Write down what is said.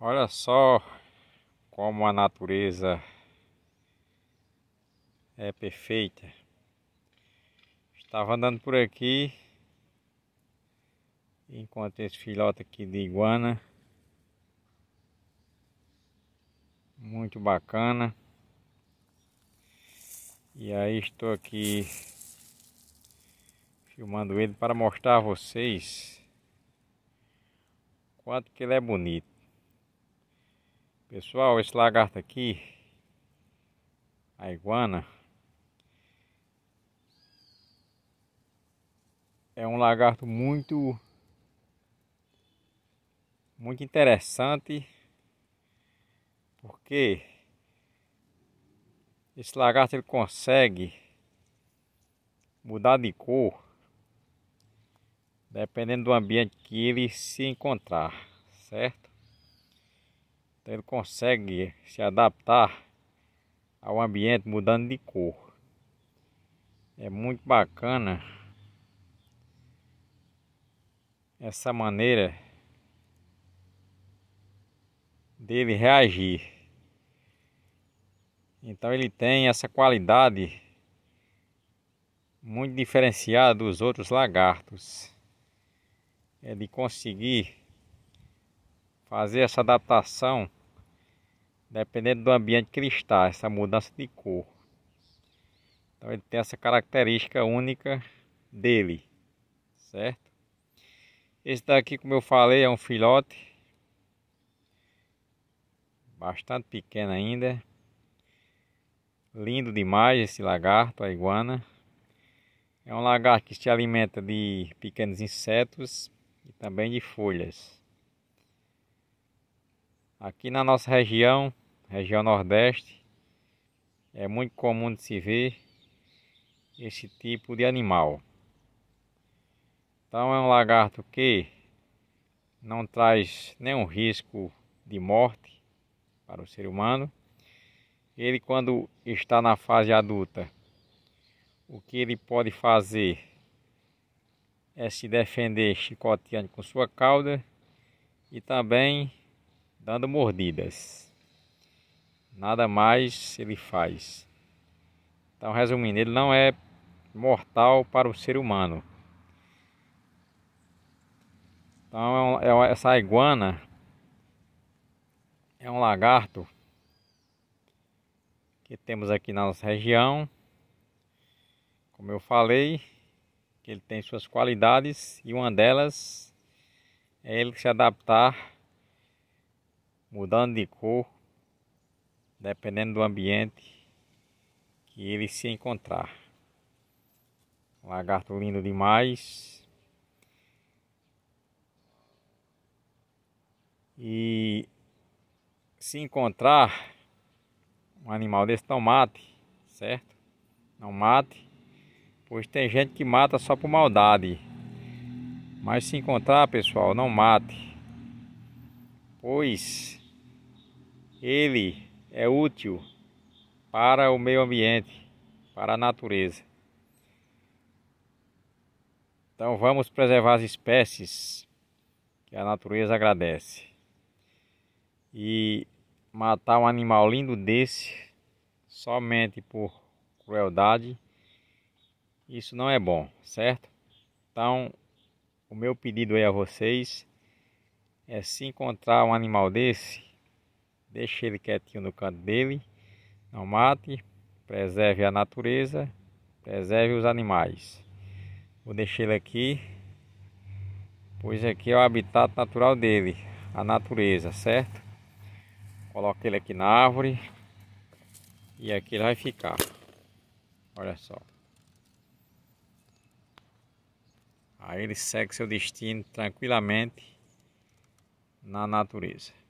Olha só como a natureza é perfeita. Estava andando por aqui, encontrei esse filhote aqui de iguana. Muito bacana. E aí estou aqui filmando ele para mostrar a vocês quanto que ele é bonito. Pessoal, esse lagarto aqui, a iguana, é um lagarto muito, muito interessante, porque esse lagarto ele consegue mudar de cor dependendo do ambiente que ele se encontrar, certo? Então ele consegue se adaptar ao ambiente mudando de cor. É muito bacana essa maneira dele reagir. Então ele tem essa qualidade muito diferenciada dos outros lagartos. É de conseguir fazer essa adaptação dependendo do ambiente que ele está, essa mudança de cor. Então ele tem essa característica única dele, certo? Esse daqui, como eu falei, é um filhote. Bastante pequeno ainda. Lindo demais esse lagarto, a iguana. É um lagarto que se alimenta de pequenos insetos e também de folhas. Aqui na nossa região, região nordeste, é muito comum de se ver esse tipo de animal. Então é um lagarto que não traz nenhum risco de morte para o ser humano. Ele quando está na fase adulta, o que ele pode fazer é se defender chicoteando com sua cauda e também dando mordidas. Nada mais ele faz. Então, resumindo, ele não é mortal para o ser humano. Então, é é essa iguana é um lagarto que temos aqui na nossa região. Como eu falei, que ele tem suas qualidades e uma delas é ele se adaptar mudando de cor, dependendo do ambiente que ele se encontrar. Lagarto lindo demais. E se encontrar um animal desse, não mate, certo? Não mate, pois tem gente que mata só por maldade. Mas se encontrar, pessoal, não mate, pois ele é útil para o meio ambiente, para a natureza. Então vamos preservar as espécies que a natureza agradece. E matar um animal lindo desse somente por crueldade, isso não é bom, certo? Então, o meu pedido aí a vocês é se encontrar um animal desse, deixe ele quietinho no canto dele, não mate, preserve a natureza, preserve os animais. Vou deixar ele aqui, pois aqui é o habitat natural dele, a natureza, certo? Coloco ele aqui na árvore e aqui ele vai ficar. Olha só. Aí ele segue seu destino tranquilamente na natureza.